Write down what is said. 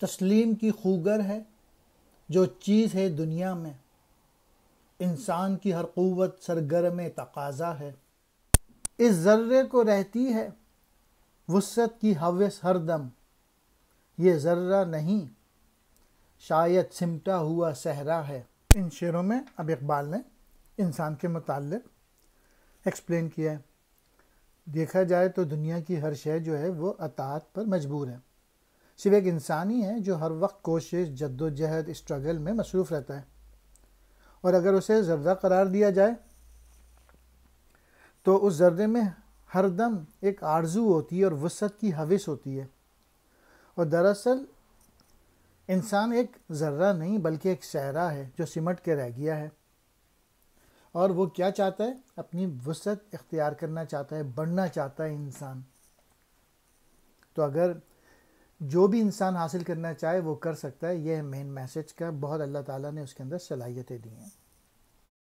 तस्लीम की खूगर है जो चीज़ है दुनिया में इंसान की हर क़वत सरगर्म तकाजा है इस ज़र्रे को रहती है वसत की हवस दम ये ज़र्रा नहीं शायद सिमटा हुआ सहरा है इन शेरों में अब इकबाल ने इंसान के मुतल एक्सप्लेन किया है देखा जाए तो दुनिया की हर शय जो है वो अतात पर मजबूर है सिर्फ एक इंसान ही है जो हर वक्त कोशिश जद्दोजहद स्ट्रगल में मसरूफ़ रहता है और अगर उसे जर्दा करार दिया जाए तो उस जर्दे में हर दम एक आरजू होती है और वसत की हविस होती है और दरअसल इंसान एक ज़र्रा नहीं बल्कि एक सहरा है जो सिमट के रह गया है और वो क्या चाहता है अपनी वसत इख्तियार करना चाहता है बढ़ना चाहता है इंसान तो अगर जो भी इंसान हासिल करना चाहे वो कर सकता है यह मेन मैसेज का बहुत अल्लाह ताला ने उसके अंदर सलाहियतें दी हैं